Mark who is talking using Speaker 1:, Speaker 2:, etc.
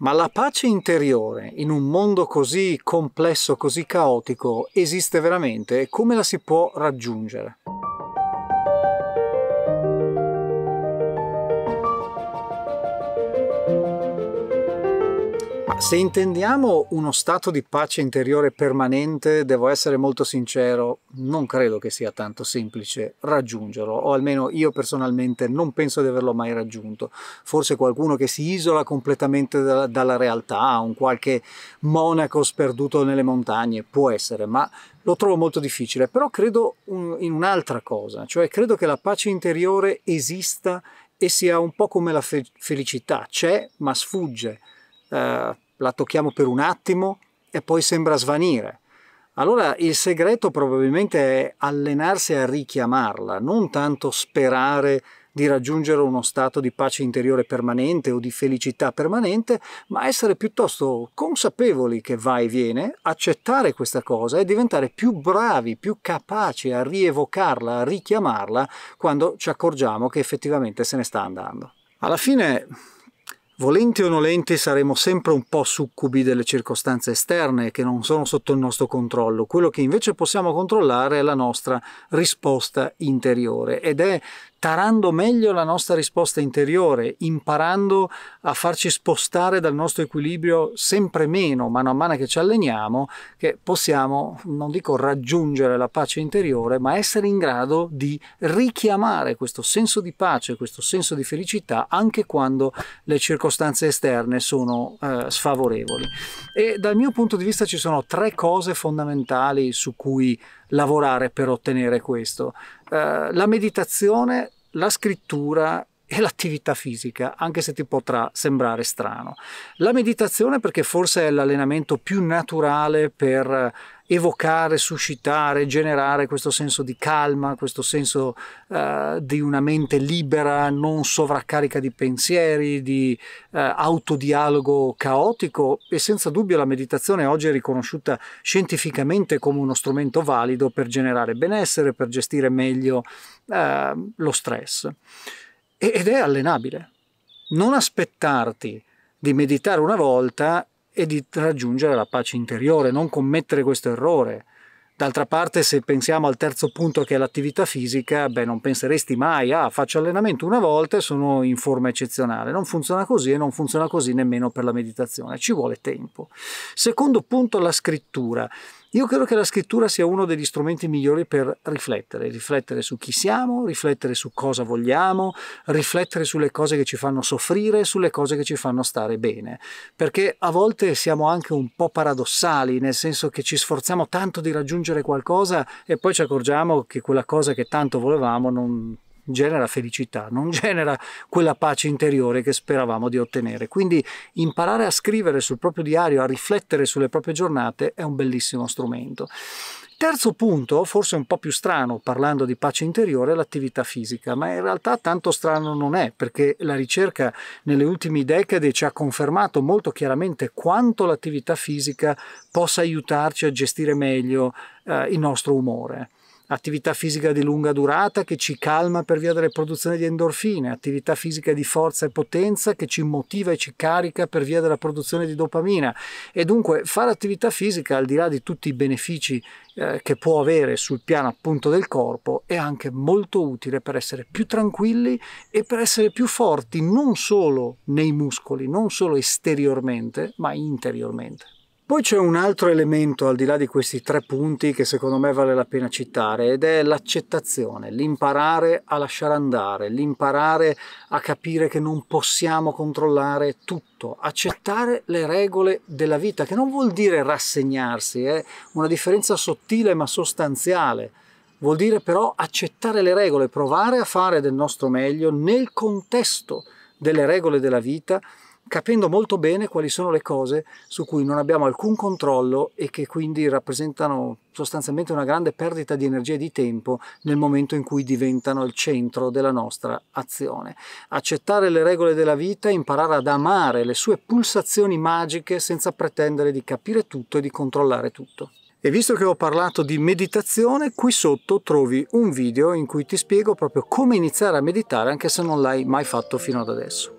Speaker 1: Ma la pace interiore in un mondo così complesso, così caotico, esiste veramente come la si può raggiungere? Se intendiamo uno stato di pace interiore permanente, devo essere molto sincero, non credo che sia tanto semplice raggiungerlo, o almeno io personalmente non penso di averlo mai raggiunto. Forse qualcuno che si isola completamente da, dalla realtà, un qualche monaco sperduto nelle montagne, può essere, ma lo trovo molto difficile, però credo un, in un'altra cosa, cioè credo che la pace interiore esista e sia un po' come la fe felicità, c'è ma sfugge. Uh, la tocchiamo per un attimo e poi sembra svanire. Allora il segreto probabilmente è allenarsi a richiamarla, non tanto sperare di raggiungere uno stato di pace interiore permanente o di felicità permanente, ma essere piuttosto consapevoli che va e viene, accettare questa cosa e diventare più bravi, più capaci a rievocarla, a richiamarla quando ci accorgiamo che effettivamente se ne sta andando. Alla fine Volenti o nolenti saremo sempre un po' succubi delle circostanze esterne che non sono sotto il nostro controllo. Quello che invece possiamo controllare è la nostra risposta interiore ed è tarando meglio la nostra risposta interiore, imparando a farci spostare dal nostro equilibrio sempre meno mano a mano che ci alleniamo, che possiamo, non dico raggiungere la pace interiore, ma essere in grado di richiamare questo senso di pace, questo senso di felicità, anche quando le circostanze esterne sono eh, sfavorevoli. E dal mio punto di vista ci sono tre cose fondamentali su cui lavorare per ottenere questo. Eh, la meditazione, la scrittura, è l'attività fisica, anche se ti potrà sembrare strano. La meditazione perché forse è l'allenamento più naturale per eh, evocare, suscitare, generare questo senso di calma, questo senso uh, di una mente libera, non sovraccarica di pensieri, di uh, autodialogo caotico e senza dubbio la meditazione oggi è riconosciuta scientificamente come uno strumento valido per generare benessere, per gestire meglio uh, lo stress ed è allenabile. Non aspettarti di meditare una volta e di raggiungere la pace interiore, non commettere questo errore. D'altra parte, se pensiamo al terzo punto che è l'attività fisica, beh, non penseresti mai, ah, faccio allenamento una volta e sono in forma eccezionale. Non funziona così e non funziona così nemmeno per la meditazione, ci vuole tempo. Secondo punto, la scrittura. Io credo che la scrittura sia uno degli strumenti migliori per riflettere, riflettere su chi siamo, riflettere su cosa vogliamo, riflettere sulle cose che ci fanno soffrire, sulle cose che ci fanno stare bene, perché a volte siamo anche un po' paradossali, nel senso che ci sforziamo tanto di raggiungere qualcosa e poi ci accorgiamo che quella cosa che tanto volevamo non genera felicità, non genera quella pace interiore che speravamo di ottenere. Quindi imparare a scrivere sul proprio diario, a riflettere sulle proprie giornate è un bellissimo strumento. Terzo punto, forse un po' più strano parlando di pace interiore, è l'attività fisica, ma in realtà tanto strano non è, perché la ricerca nelle ultime decade ci ha confermato molto chiaramente quanto l'attività fisica possa aiutarci a gestire meglio eh, il nostro umore attività fisica di lunga durata che ci calma per via delle produzioni di endorfine, attività fisica di forza e potenza che ci motiva e ci carica per via della produzione di dopamina. E dunque fare attività fisica, al di là di tutti i benefici eh, che può avere sul piano appunto del corpo, è anche molto utile per essere più tranquilli e per essere più forti non solo nei muscoli, non solo esteriormente, ma interiormente. Poi c'è un altro elemento al di là di questi tre punti che secondo me vale la pena citare ed è l'accettazione, l'imparare a lasciare andare, l'imparare a capire che non possiamo controllare tutto, accettare le regole della vita, che non vuol dire rassegnarsi, è una differenza sottile ma sostanziale. Vuol dire però accettare le regole, provare a fare del nostro meglio nel contesto delle regole della vita capendo molto bene quali sono le cose su cui non abbiamo alcun controllo e che quindi rappresentano sostanzialmente una grande perdita di energia e di tempo nel momento in cui diventano il centro della nostra azione. Accettare le regole della vita, imparare ad amare le sue pulsazioni magiche senza pretendere di capire tutto e di controllare tutto. E visto che ho parlato di meditazione, qui sotto trovi un video in cui ti spiego proprio come iniziare a meditare anche se non l'hai mai fatto fino ad adesso.